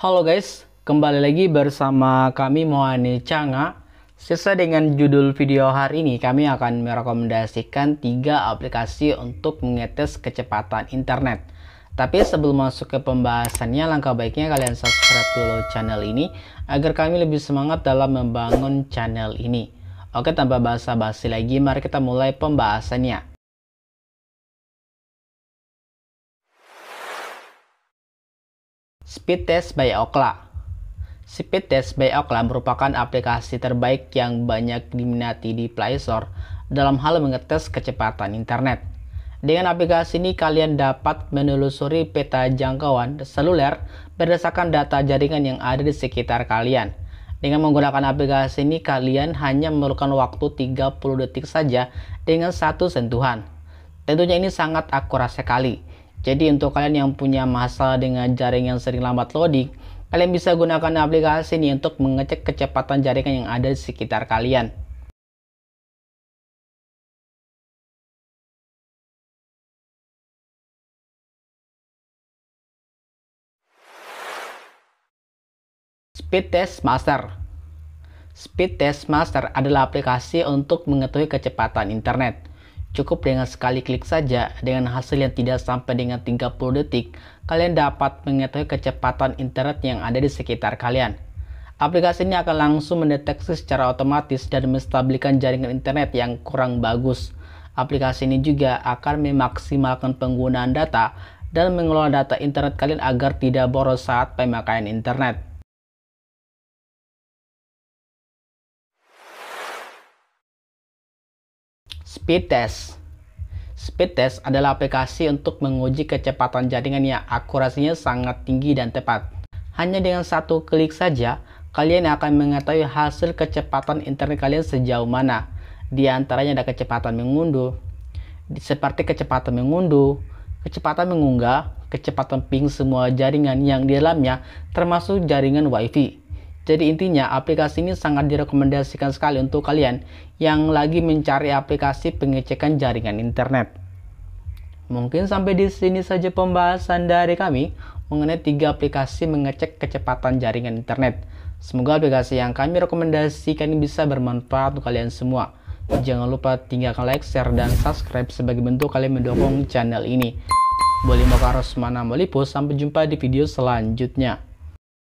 Halo guys, kembali lagi bersama kami Mohani Changa. Sisa dengan judul video hari ini, kami akan merekomendasikan tiga aplikasi untuk mengetes kecepatan internet. Tapi sebelum masuk ke pembahasannya, langkah baiknya kalian subscribe dulu channel ini agar kami lebih semangat dalam membangun channel ini. Oke, tanpa basa-basi lagi, mari kita mulai pembahasannya. Speed Test by Okla Speed Test by Okla merupakan aplikasi terbaik yang banyak diminati di Play Store dalam hal mengetes kecepatan internet. Dengan aplikasi ini, kalian dapat menelusuri peta jangkauan seluler berdasarkan data jaringan yang ada di sekitar kalian. Dengan menggunakan aplikasi ini, kalian hanya memerlukan waktu 30 detik saja dengan satu sentuhan. Tentunya ini sangat akurat sekali jadi untuk kalian yang punya masalah dengan jaringan yang sering lambat loading, kalian bisa gunakan aplikasi ini untuk mengecek kecepatan jaringan yang ada di sekitar kalian. Speed Test Master Speed Test Master adalah aplikasi untuk mengetahui kecepatan internet. Cukup dengan sekali klik saja, dengan hasil yang tidak sampai dengan 30 detik, kalian dapat mengetahui kecepatan internet yang ada di sekitar kalian. Aplikasi ini akan langsung mendeteksi secara otomatis dan menstabilkan jaringan internet yang kurang bagus. Aplikasi ini juga akan memaksimalkan penggunaan data dan mengelola data internet kalian agar tidak boros saat pemakaian internet. Speed test. Speed test adalah aplikasi untuk menguji kecepatan jaringan yang akurasinya sangat tinggi dan tepat. Hanya dengan satu klik saja, kalian akan mengetahui hasil kecepatan internet kalian sejauh mana. Di antaranya ada kecepatan mengunduh, seperti kecepatan mengunduh, kecepatan mengunggah, kecepatan ping semua jaringan yang di dalamnya termasuk jaringan WiFi. Jadi intinya aplikasi ini sangat direkomendasikan sekali untuk kalian yang lagi mencari aplikasi pengecekan jaringan internet. Mungkin sampai di sini saja pembahasan dari kami mengenai tiga aplikasi mengecek kecepatan jaringan internet. Semoga aplikasi yang kami rekomendasikan bisa bermanfaat untuk kalian semua. Jangan lupa tinggalkan like, share, dan subscribe sebagai bentuk kalian mendukung channel ini. Boleh mau ke arah mana sampai jumpa di video selanjutnya.